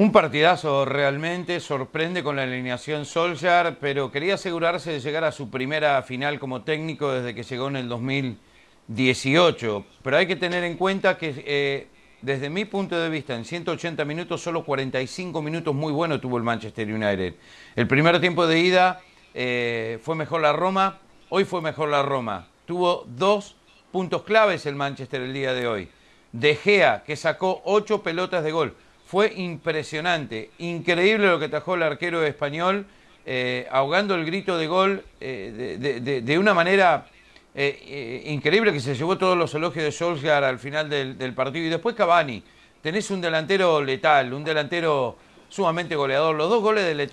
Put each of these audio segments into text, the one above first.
Un partidazo realmente, sorprende con la alineación Solskjaer, pero quería asegurarse de llegar a su primera final como técnico desde que llegó en el 2018. Pero hay que tener en cuenta que eh, desde mi punto de vista, en 180 minutos, solo 45 minutos muy bueno tuvo el Manchester United. El primer tiempo de ida eh, fue mejor la Roma, hoy fue mejor la Roma. Tuvo dos puntos claves el Manchester el día de hoy. De Gea, que sacó ocho pelotas de gol. Fue impresionante, increíble lo que tajó el arquero español, eh, ahogando el grito de gol eh, de, una manera eh, increíble que se llevó todos los elogios de Solskjaer al final del, partido. Y después Cavani, tenés un delantero letal, un delantero sumamente goleador. Los dos goles de,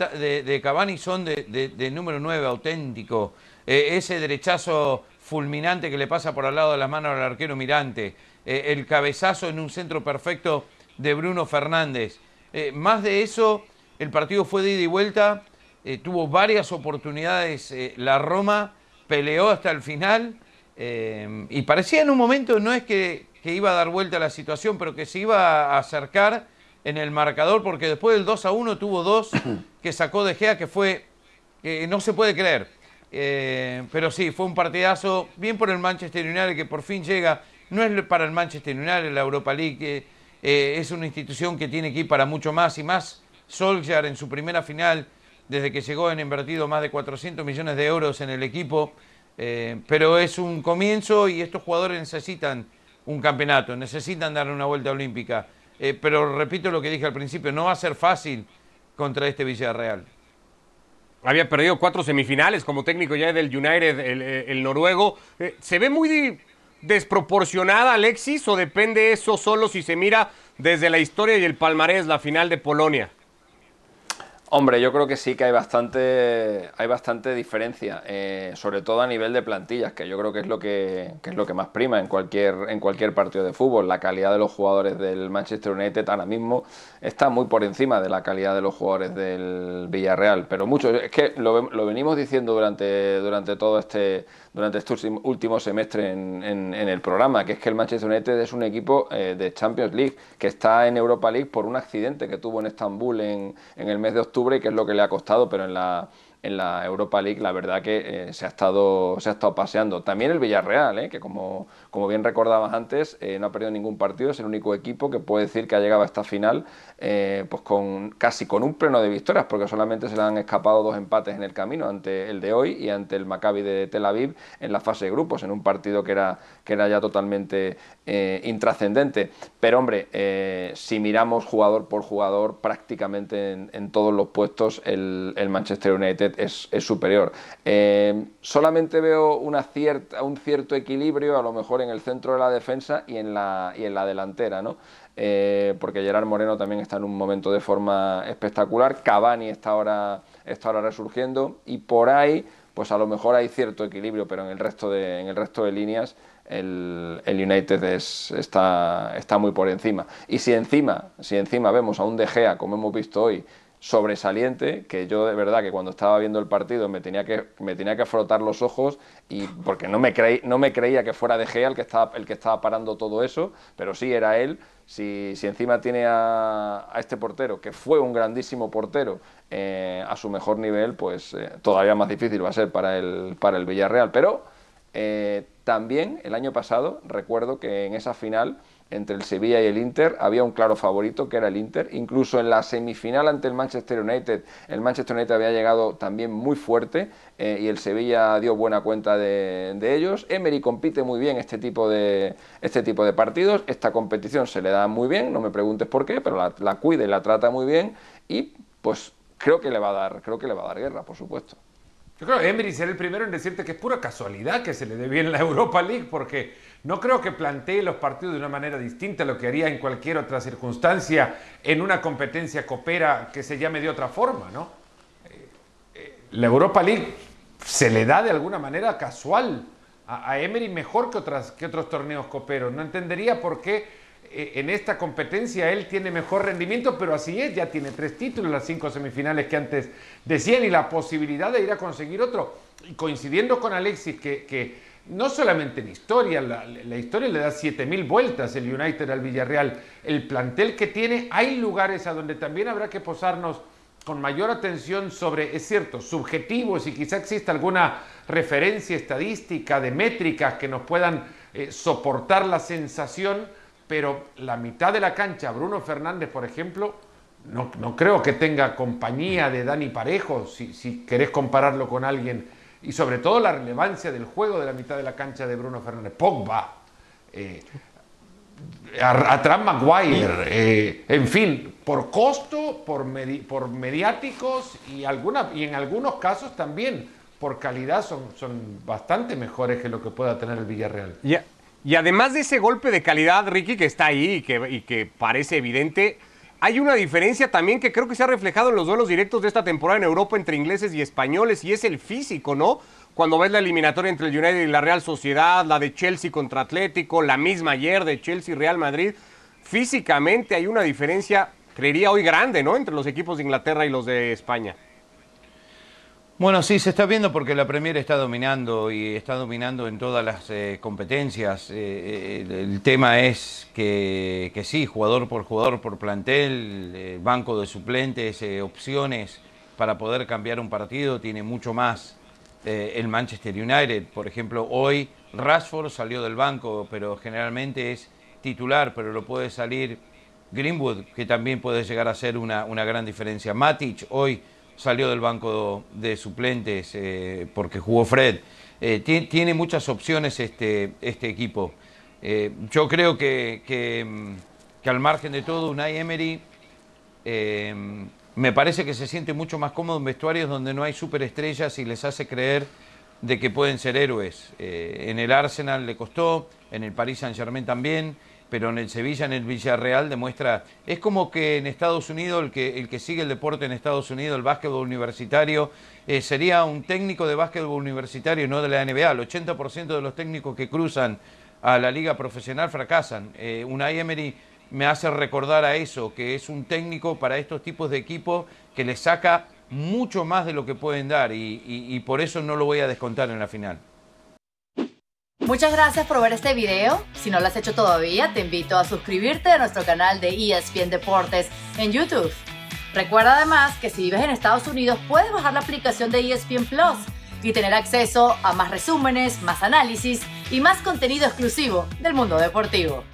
Cabani Cavani son de, número 9, auténtico. ese derechazo fulminante que le pasa por al lado de las manos al arquero Mirante. el cabezazo en un centro perfecto de Bruno Fernández. Eh, más de eso, el partido fue de ida y vuelta, eh, tuvo varias oportunidades eh, la Roma, peleó hasta el final y parecía en un momento, no es que, iba a dar vuelta a la situación, pero que se iba a acercar en el marcador porque después del 2 a 1 tuvo dos que sacó De Gea que fue, que no se puede creer. pero sí, fue un partidazo bien por el Manchester United que por fin llega. No es para el Manchester United la Europa League eh, es una institución que tiene que ir para mucho más y más. Solskjaer en su primera final, desde que llegó, han invertido más de 400 millones de euros en el equipo, eh, pero es un comienzo y estos jugadores necesitan un campeonato, necesitan darle una vuelta olímpica. Eh, pero repito lo que dije al principio, no va a ser fácil contra este Villarreal. Había perdido cuatro semifinales como técnico ya del United, el, noruego. se ve muy desproporcionada, Alexis, o depende eso solo si se mira desde la historia y el palmarés, la final de Polonia? Hombre, yo creo que sí que hay bastante, hay bastante diferencia, eh, sobre todo a nivel de plantillas, que yo creo que es lo que, es lo que más prima en cualquier, en cualquier partido de fútbol. La calidad de los jugadores del Manchester United ahora mismo está muy por encima de la calidad de los jugadores del Villarreal, pero mucho, es que lo, lo venimos diciendo durante, durante todo este, durante este último semestre en, en, el programa, que es que el Manchester United es un equipo eh, de Champions League que está en Europa League por un accidente que tuvo en Estambul en, en el mes de octubre que es lo que le ha costado, pero en la en la Europa League, la verdad que eh, se, ha estado, se ha estado paseando. También el Villarreal, eh, que como, como bien recordabas antes, eh, no ha perdido ningún partido, es el único equipo que puede decir que ha llegado a esta final pues con, casi con un pleno de victorias, porque solamente se le han escapado dos empates en el camino, ante el de hoy y ante el Maccabi de Tel Aviv en la fase de grupos, en un partido que era, que era ya totalmente intrascendente. Pero hombre, si miramos jugador por jugador, prácticamente en, todos los puestos el Manchester United es, superior. Eh, solamente veo una cierta, un cierto equilibrio, a lo mejor en el centro de la defensa y en la, en la delantera, ¿no? Eh, porque Gerard Moreno también está en un momento de forma espectacular, Cavani está ahora, está ahora resurgiendo y por ahí pues a lo mejor hay cierto equilibrio, pero en el resto de, en el resto de líneas el, United está, está muy por encima. Y si encima, si encima vemos a un De Gea, como hemos visto hoy, sobresaliente que yo de verdad que cuando estaba viendo el partido me tenía que, me tenía que frotar los ojos y porque no me, creí, no me creía que fuera De Gea el que, estaba, el que estaba parando todo eso, pero sí era él. Si, encima tiene a, este portero, que fue un grandísimo portero, eh, a su mejor nivel, pues eh, todavía más difícil va a ser para el, para el Villarreal. Pero eh, también el año pasado recuerdo que en esa final entre el Sevilla y el Inter, había un claro favorito que era el Inter. Incluso en la semifinal ante el Manchester United, el Manchester United había llegado también muy fuerte eh, y el Sevilla dio buena cuenta de, ellos. Emery compite muy bien este tipo, de, este tipo de partidos. Esta competición se le da muy bien, no me preguntes por qué, pero la, la cuida y la trata muy bien. Y pues creo que le va a dar, creo que le va a dar guerra, por supuesto. Yo creo que Emery será el primero en decirte que es pura casualidad que se le dé bien la Europa League, porque no creo que plantee los partidos de una manera distinta a lo que haría en cualquier otra circunstancia en una competencia copera que se llame de otra forma, ¿no? Eh, eh, la Europa League se le da de alguna manera casual a, Emery mejor que, otras, que otros torneos coperos. No entendería por qué e, en esta competencia él tiene mejor rendimiento, pero así es, ya tiene tres títulos, las cinco semifinales que antes decían y la posibilidad de ir a conseguir otro. Y coincidiendo con Alexis, que, no solamente en historia, la, historia le da 7.000 vueltas el United al Villarreal, el plantel que tiene, hay lugares a donde también habrá que posarnos con mayor atención sobre, es cierto, subjetivos y quizá exista alguna referencia estadística de métricas que nos puedan eh, soportar la sensación pero la mitad de la cancha, Bruno Fernández, por ejemplo, no, creo que tenga compañía de Dani Parejo, si, querés compararlo con alguien, y sobre todo la relevancia del juego de la mitad de la cancha de Bruno Fernández. Pogba, eh, atrás Maguire, eh, en fin, por costo, por, por mediáticos y, alguna, y en algunos casos también por calidad son, bastante mejores que lo que pueda tener el Villarreal. Y además de ese golpe de calidad, Ricky, que está ahí y que, parece evidente, hay una diferencia también que creo que se ha reflejado en los duelos directos de esta temporada en Europa entre ingleses y españoles y es el físico, ¿no? Cuando ves la eliminatoria entre el United y la Real Sociedad, la de Chelsea contra Atlético, la misma ayer de Chelsea y Real Madrid, físicamente hay una diferencia, creería hoy grande, ¿no? Entre los equipos de Inglaterra y los de España. Bueno, sí, se está viendo porque la Premier está dominando y está dominando en todas las eh, competencias. Eh, eh, el, tema es que, sí, jugador por jugador, por plantel, banco de suplentes, opciones para poder cambiar un partido, tiene mucho más el Manchester United. Por ejemplo, hoy Rashford salió del banco, pero generalmente es titular, pero lo puede salir Greenwood, que también puede llegar a ser una, una gran diferencia. Matic hoy salió del banco de suplentes eh, porque jugó Fred. Eh, tiene, muchas opciones este, este equipo. Eh, yo creo que, mm, que, al margen de todo, Unai Emery me parece que se siente mucho más cómodo en vestuarios donde no hay superestrellas y les hace creer de que pueden ser héroes. en el Arsenal le costó, en el Paris Saint Germain también pero en el Sevilla, en el Villarreal demuestra, es como que en Estados Unidos, el que, el que sigue el deporte en Estados Unidos, el básquetbol universitario, eh, sería un técnico de básquetbol universitario, no de la NBA. El 80% de los técnicos que cruzan a la liga profesional fracasan. Eh, una Emery me hace recordar a eso, que es un técnico para estos tipos de equipos que les saca mucho más de lo que pueden dar y por eso no lo voy a descontar en la final. Muchas gracias por ver este video. Si no lo has hecho todavía, te invito a suscribirte a nuestro canal de ESPN Deportes en YouTube. Recuerda además que si vives en Estados Unidos, puedes bajar la aplicación de ESPN Plus y tener acceso a más resúmenes, más análisis y más contenido exclusivo del mundo deportivo.